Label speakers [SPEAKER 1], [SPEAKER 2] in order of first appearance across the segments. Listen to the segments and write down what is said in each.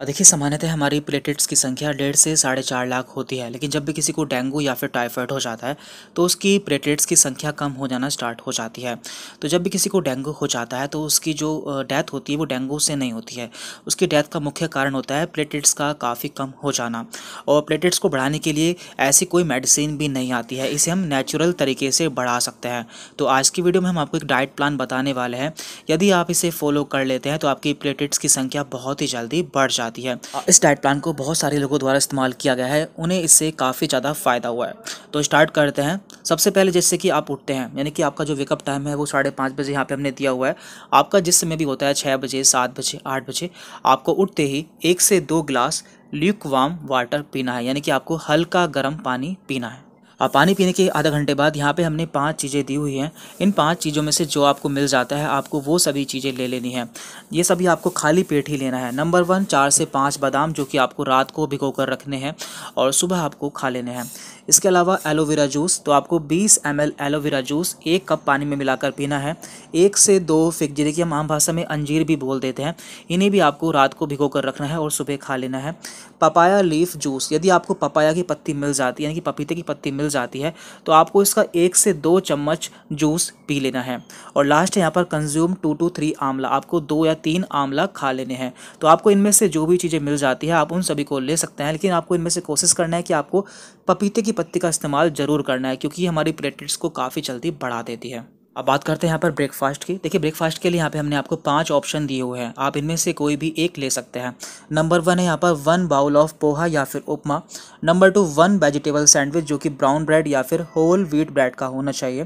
[SPEAKER 1] और देखिए सामान्यतः हमारी प्लेटेट्स की संख्या डेढ़ से साढ़े चार लाख होती है लेकिन जब भी किसी को डेंगू या फिर टाइफाइड हो जाता है तो उसकी प्लेटेट्स की संख्या कम हो जाना स्टार्ट हो जाती है तो जब भी किसी को डेंगू हो जाता है तो उसकी जो डेथ होती है वो डेंगू से नहीं होती है उसकी डेथ का मुख्य कारण होता है प्लेटेट्स का काफ़ी कम हो जाना और प्लेटेट्स को बढ़ाने के लिए ऐसी कोई मेडिसिन भी नहीं आती है इसे हम नेचुरल तरीके से बढ़ा सकते हैं तो आज की वीडियो में हम आपको एक डाइट प्लान बताने वाले हैं यदि आप इसे फॉलो कर लेते हैं तो आपकी प्लेटेट्स की संख्या बहुत ही जल्दी बढ़ जाती जाती है इस डाइट प्लान को बहुत सारे लोगों द्वारा इस्तेमाल किया गया है उन्हें इससे काफ़ी ज़्यादा फ़ायदा हुआ है तो स्टार्ट करते हैं सबसे पहले जैसे कि आप उठते हैं यानी कि आपका जो वेकअप टाइम है वो साढ़े पाँच बजे यहाँ पे हमने दिया हुआ है आपका जिस समय भी होता है छः बजे सात बजे आठ बजे आपको उठते ही एक से दो ग्लास ल्यूक वाम वाटर पीना है यानी कि आपको हल्का गर्म पानी पीना है पानी पीने के आधा घंटे बाद यहाँ पे हमने पांच चीज़ें दी हुई हैं इन पांच चीज़ों में से जो आपको मिल जाता है आपको वो सभी चीज़ें ले लेनी है ये सभी आपको खाली पेट ही लेना है नंबर वन चार से पाँच बादाम जो कि आपको रात को भिगो कर रखने हैं और सुबह आपको खा लेने हैं इसके अलावा एलोवेरा जूस तो आपको बीस एम एलोवेरा जूस एक कप पानी में मिलाकर पीना है एक से दो फिक जिन्हें कि हम आम भाषा में अंजीर भी बोल देते हैं इन्हें भी आपको रात को भिगो कर रखना है और सुबह खा लेना है पपाया लीफ जूस यदि आपको पपाया की पत्ती मिल जाती है यानी कि पपीते की पत्ती मिल मिल जाती है तो आपको इसका एक से दो चम्मच जूस पी लेना है और लास्ट यहाँ पर कंज्यूम टू टू थ्री आंवला आपको दो या तीन आंवला खा लेने हैं तो आपको इनमें से जो भी चीज़ें मिल जाती है आप उन सभी को ले सकते हैं लेकिन आपको इनमें से कोशिश करना है कि आपको पपीते की पत्ती का इस्तेमाल ज़रूर करना है क्योंकि ये हमारी प्लेटलेट्स को काफ़ी जल्दी बढ़ा देती है अब बात करते हैं यहाँ पर ब्रेकफास्ट की देखिए ब्रेकफास्ट के लिए यहाँ पे हमने आपको पांच ऑप्शन दिए हुए हैं आप इनमें से कोई भी एक ले सकते हैं नंबर वन है यहाँ पर वन बाउल ऑफ पोहा या फिर upma number two one vegetable sandwich जो कि ब्राउन ब्रेड या फिर होल व्हीट ब्रेड का होना चाहिए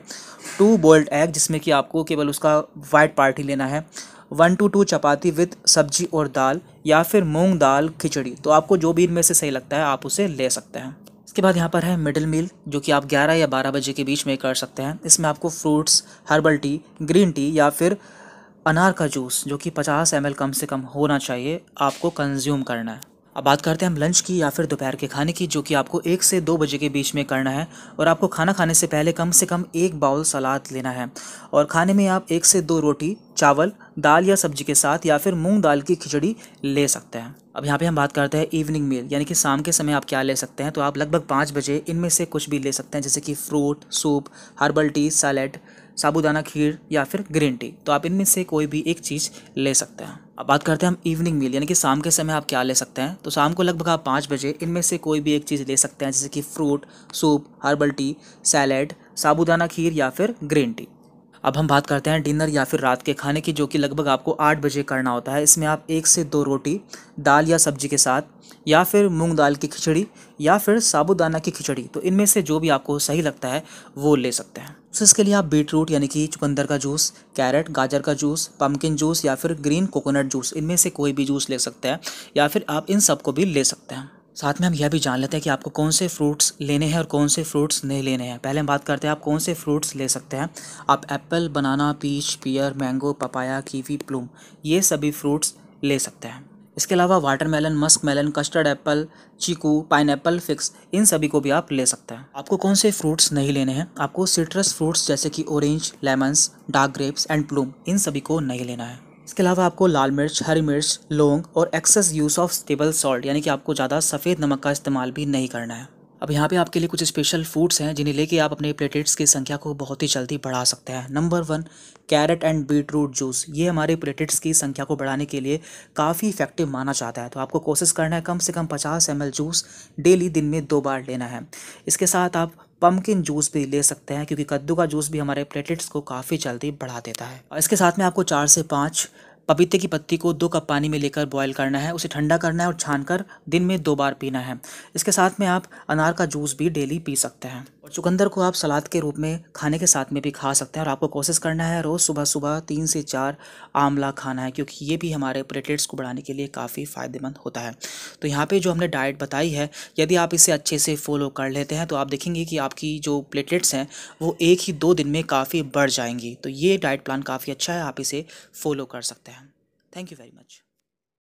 [SPEAKER 1] टू बोल्ड एग जिसमें कि आपको केवल उसका वाइट पार्ट ही लेना है one two two chapati with सब्जी और दाल या फिर मूँग दाल खिचड़ी तो आपको जो भी इनमें से सही लगता है आप उसे ले सकते हैं इसके बाद यहाँ पर है मिडिल मील जो कि आप 11 या 12 बजे के बीच में कर सकते हैं इसमें आपको fruits herbal tea green tea या फिर अनार का जूस जो कि 50 एम कम से कम होना चाहिए आपको कंज्यूम करना है अब बात करते हैं हम लंच की या फिर दोपहर के खाने की जो कि आपको एक से दो बजे के बीच में करना है और आपको खाना खाने से पहले कम से कम एक बाउल सलाद लेना है और खाने में आप एक से दो रोटी चावल दाल या सब्जी के साथ या फिर मूंग दाल की खिचड़ी ले सकते हैं अब यहाँ पे हम बात करते हैं इवनिंग मील यानी कि शाम के समय आप क्या ले सकते हैं तो आप लगभग पाँच बजे इनमें से कुछ भी ले सकते हैं जैसे कि fruit soup herbal tea salad साबुदाना खीर या फिर ग्रीन टी तो आप इनमें से कोई भी एक चीज़ ले सकते हैं अब बात करते हैं हम इवनिंग मील यानी कि शाम के समय आप क्या ले सकते हैं तो शाम को लगभग आप पाँच बजे इनमें से कोई भी एक चीज़ ले सकते हैं जैसे कि fruit soup herbal tea salad साबुदाना खीर या फिर ग्रीन टी अब हम बात करते हैं डिनर या फिर रात के खाने की जो कि लगभग आपको आठ बजे करना होता है इसमें आप एक से दो रोटी दाल या सब्जी के साथ या फिर मूंग दाल की खिचड़ी या फिर साबुदाना की खिचड़ी तो इनमें से जो भी आपको सही लगता है वो ले सकते हैं तो इसके लिए आप बीट रूट यानी कि चुकंदर का जूस कैरेट गाजर का जूस पम्पकिन जूस या फिर ग्रीन कोकोनट जूस इनमें से कोई भी जूस ले सकते हैं या फिर आप इन सबको भी ले सकते हैं साथ में हम यह भी जान लेते हैं कि आपको कौन से फ्रूट्स लेने हैं और कौन से फ्रूट्स नहीं लेने हैं पहले हम बात करते हैं आप कौन से फ्रूट्स ले सकते हैं आप apple banana peach pear mango papaya kiwi plum ये सभी फ्रूट्स ले सकते हैं इसके अलावा watermelon musk melon custard apple चीकू पाइन एप्पल फिक्स इन सभी को भी आप ले सकते हैं आपको कौन से फ्रूट्स नहीं लेने हैं आपको सिट्रस फ्रूट्स जैसे कि orange lemons dark grapes and plum इन सभी को नहीं लेना है इसके अलावा आपको लाल मिर्च हरी मिर्च लौंग और excess use of stable salt यानी कि आपको ज़्यादा सफ़ेद नमक का इस्तेमाल भी नहीं करना है अब यहाँ पे आपके लिए कुछ स्पेशल फूड्स हैं जिन्हें लेके आप अपने प्लेटेट्स की संख्या को बहुत ही जल्दी बढ़ा सकते हैं number one carrot and beet root juice ये हमारे प्लेटेट्स की संख्या को बढ़ाने के लिए काफ़ी इफेक्टिव माना जाता है तो आपको कोशिश करना है कम से कम पचास एम जूस डेली दिन में दो बार लेना है इसके साथ आप पम्पकिन जूस भी ले सकते हैं क्योंकि कद्दू का जूस भी हमारे प्लेटेट्स को काफ़ी जल्दी बढ़ा देता है इसके साथ में आपको चार से पाँच पपीते की पत्ती को दो कप पानी में लेकर बॉयल करना है उसे ठंडा करना है और छानकर दिन में दो बार पीना है इसके साथ में आप अनार का जूस भी डेली पी सकते हैं चुकंदर को आप सलाद के रूप में खाने के साथ में भी खा सकते हैं और आपको कोशिश करना है रोज़ सुबह सुबह तीन से चार आंवला खाना है क्योंकि ये भी हमारे प्लेटलेट्स को बढ़ाने के लिए काफ़ी फ़ायदेमंद होता है तो यहाँ पे जो हमने डाइट बताई है यदि आप इसे अच्छे से फॉलो कर लेते हैं तो आप देखेंगे कि आपकी जो प्लेटलेट्स हैं वो एक ही दो दिन में काफ़ी बढ़ जाएंगी तो ये डाइट प्लान काफ़ी अच्छा है आप इसे फॉलो कर सकते हैं थैंक यू वेरी मच